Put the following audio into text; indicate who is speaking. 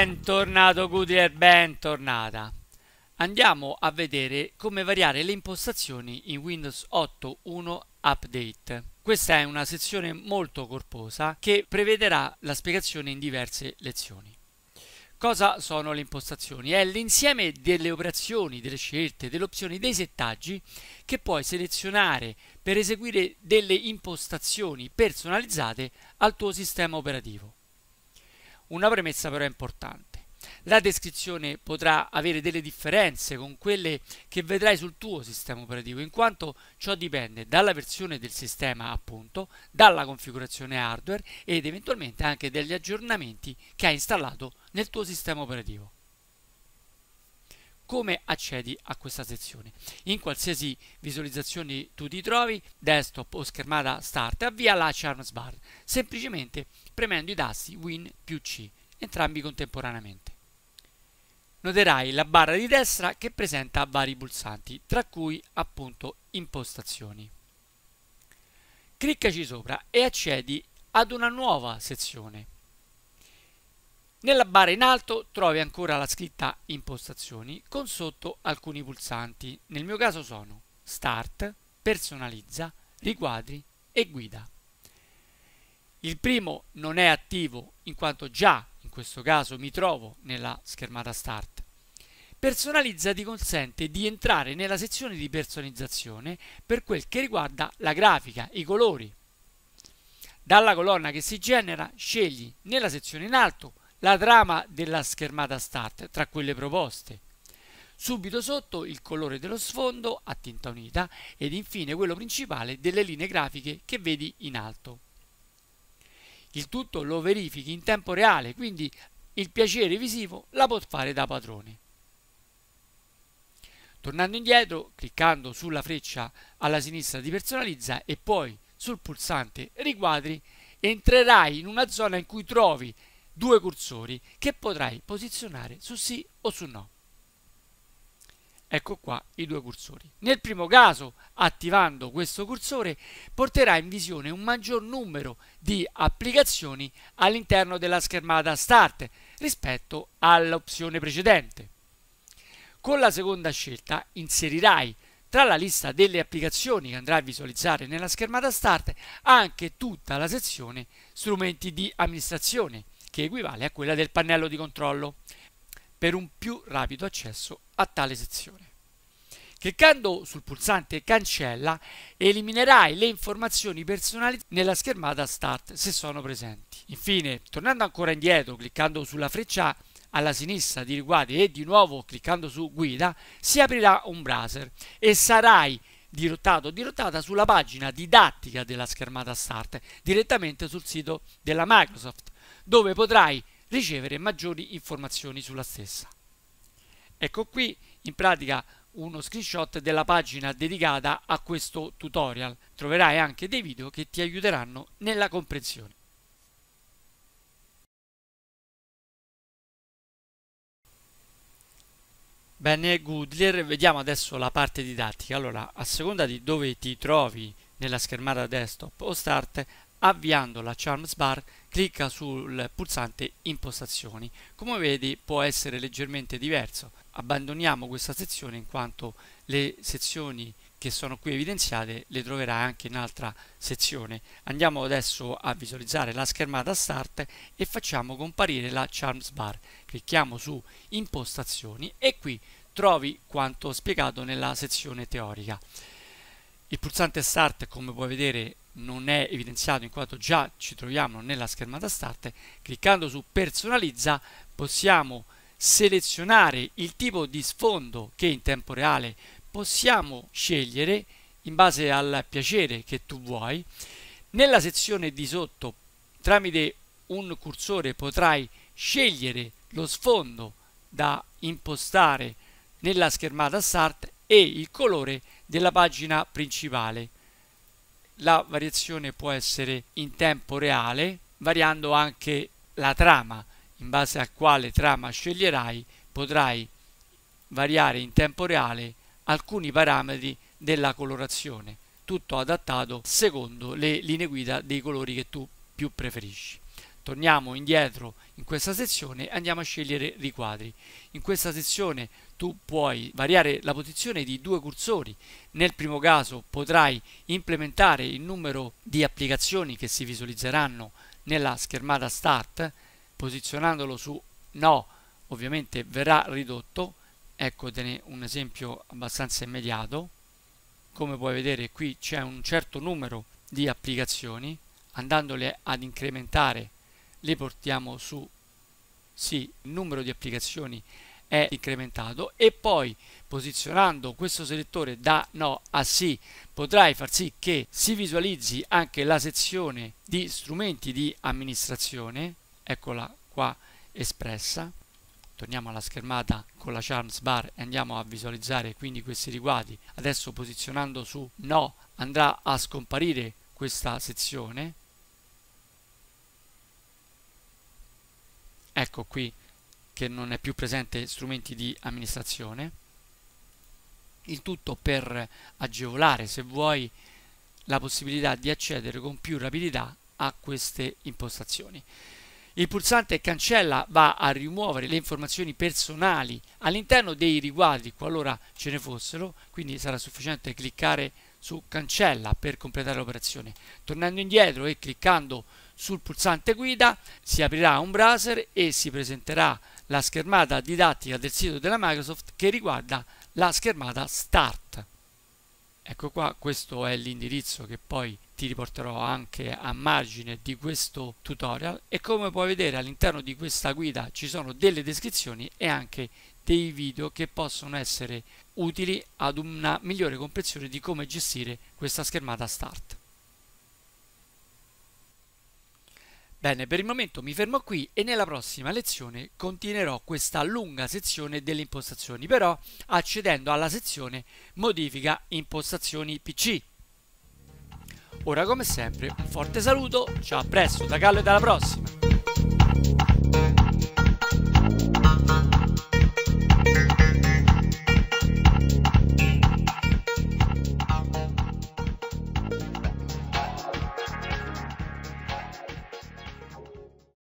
Speaker 1: Bentornato Goodyear, bentornata. Andiamo a vedere come variare le impostazioni in Windows 8.1 Update. Questa è una sezione molto corposa che prevederà la spiegazione in diverse lezioni. Cosa sono le impostazioni? È l'insieme delle operazioni, delle scelte, delle opzioni, dei settaggi che puoi selezionare per eseguire delle impostazioni personalizzate al tuo sistema operativo. Una premessa però è importante. La descrizione potrà avere delle differenze con quelle che vedrai sul tuo sistema operativo, in quanto ciò dipende dalla versione del sistema, appunto, dalla configurazione hardware ed eventualmente anche dagli aggiornamenti che hai installato nel tuo sistema operativo come accedi a questa sezione. In qualsiasi visualizzazione tu ti trovi, desktop o schermata start, avvia la Charms Bar, semplicemente premendo i tasti Win più C, entrambi contemporaneamente. Noterai la barra di destra che presenta vari pulsanti, tra cui appunto impostazioni. Cliccaci sopra e accedi ad una nuova sezione nella barra in alto trovi ancora la scritta impostazioni con sotto alcuni pulsanti, nel mio caso sono Start, Personalizza, Riquadri e Guida. Il primo non è attivo in quanto già in questo caso mi trovo nella schermata Start. Personalizza ti consente di entrare nella sezione di personalizzazione per quel che riguarda la grafica, i colori. Dalla colonna che si genera scegli nella sezione in alto la trama della schermata start tra quelle proposte. Subito sotto il colore dello sfondo a tinta unita ed infine quello principale delle linee grafiche che vedi in alto. Il tutto lo verifichi in tempo reale, quindi il piacere visivo la può fare da padrone. Tornando indietro, cliccando sulla freccia alla sinistra di personalizza e poi sul pulsante riquadri, entrerai in una zona in cui trovi due cursori che potrai posizionare su sì o su no. Ecco qua i due cursori. Nel primo caso, attivando questo cursore, porterà in visione un maggior numero di applicazioni all'interno della schermata Start rispetto all'opzione precedente. Con la seconda scelta inserirai tra la lista delle applicazioni che andrai a visualizzare nella schermata Start anche tutta la sezione strumenti di amministrazione che equivale a quella del pannello di controllo, per un più rapido accesso a tale sezione. Cliccando sul pulsante cancella eliminerai le informazioni personali nella schermata Start se sono presenti. Infine, tornando ancora indietro, cliccando sulla freccia alla sinistra di Riguardi e di nuovo cliccando su Guida, si aprirà un browser e sarai dirottato o dirottata sulla pagina didattica della schermata Start direttamente sul sito della Microsoft dove potrai ricevere maggiori informazioni sulla stessa. Ecco qui in pratica uno screenshot della pagina dedicata a questo tutorial. Troverai anche dei video che ti aiuteranno nella comprensione. Bene Goodlier, vediamo adesso la parte didattica. Allora, a seconda di dove ti trovi nella schermata desktop o start, Avviando la Charms Bar clicca sul pulsante Impostazioni. Come vedi può essere leggermente diverso. Abbandoniamo questa sezione in quanto le sezioni che sono qui evidenziate le troverai anche in altra sezione. Andiamo adesso a visualizzare la schermata Start e facciamo comparire la Charms Bar. Clicchiamo su Impostazioni e qui trovi quanto spiegato nella sezione teorica. Il pulsante Start, come puoi vedere, non è evidenziato in quanto già ci troviamo nella schermata start, cliccando su personalizza possiamo selezionare il tipo di sfondo che in tempo reale possiamo scegliere in base al piacere che tu vuoi. Nella sezione di sotto tramite un cursore potrai scegliere lo sfondo da impostare nella schermata start e il colore della pagina principale la variazione può essere in tempo reale, variando anche la trama. In base a quale trama sceglierai potrai variare in tempo reale alcuni parametri della colorazione, tutto adattato secondo le linee guida dei colori che tu più preferisci torniamo indietro in questa sezione e andiamo a scegliere riquadri. In questa sezione tu puoi variare la posizione di due cursori. Nel primo caso potrai implementare il numero di applicazioni che si visualizzeranno nella schermata Start, posizionandolo su No ovviamente verrà ridotto, eccotene un esempio abbastanza immediato. Come puoi vedere qui c'è un certo numero di applicazioni, andandole ad incrementare le portiamo su sì, il numero di applicazioni è incrementato e poi posizionando questo selettore da no a sì potrai far sì che si visualizzi anche la sezione di strumenti di amministrazione eccola qua espressa torniamo alla schermata con la charms bar e andiamo a visualizzare quindi questi riguardi adesso posizionando su no andrà a scomparire questa sezione ecco qui che non è più presente strumenti di amministrazione il tutto per agevolare se vuoi la possibilità di accedere con più rapidità a queste impostazioni il pulsante cancella va a rimuovere le informazioni personali all'interno dei riguardi qualora ce ne fossero quindi sarà sufficiente cliccare su cancella per completare l'operazione tornando indietro e cliccando sul pulsante guida si aprirà un browser e si presenterà la schermata didattica del sito della Microsoft che riguarda la schermata Start. Ecco qua, questo è l'indirizzo che poi ti riporterò anche a margine di questo tutorial e come puoi vedere all'interno di questa guida ci sono delle descrizioni e anche dei video che possono essere utili ad una migliore comprensione di come gestire questa schermata Start. Bene, per il momento mi fermo qui e nella prossima lezione continuerò questa lunga sezione delle impostazioni, però accedendo alla sezione modifica impostazioni PC. Ora come sempre un forte saluto, ciao a presto da Gallo e dalla prossima!